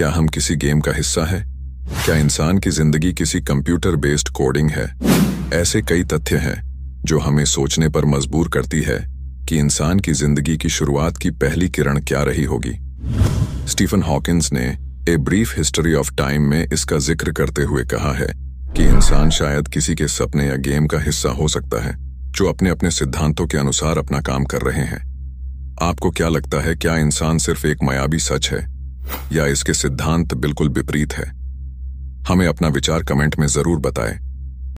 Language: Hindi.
क्या हम किसी गेम का हिस्सा है क्या इंसान की जिंदगी किसी कंप्यूटर बेस्ड कोडिंग है ऐसे कई तथ्य हैं जो हमें सोचने पर मजबूर करती है कि इंसान की जिंदगी की शुरुआत की पहली किरण क्या रही होगी स्टीफन हॉकिंस ने a brief history of time में इसका जिक्र करते हुए कहा है कि इंसान शायद किसी के सपने या गेम का हिस्सा हो सकता है जो अपने अपने सिद्धांतों के अनुसार अपना काम कर रहे हैं आपको क्या लगता है क्या इंसान सिर्फ एक मायाबी सच है या इसके सिद्धांत बिल्कुल विपरीत है हमें अपना विचार कमेंट में जरूर बताएं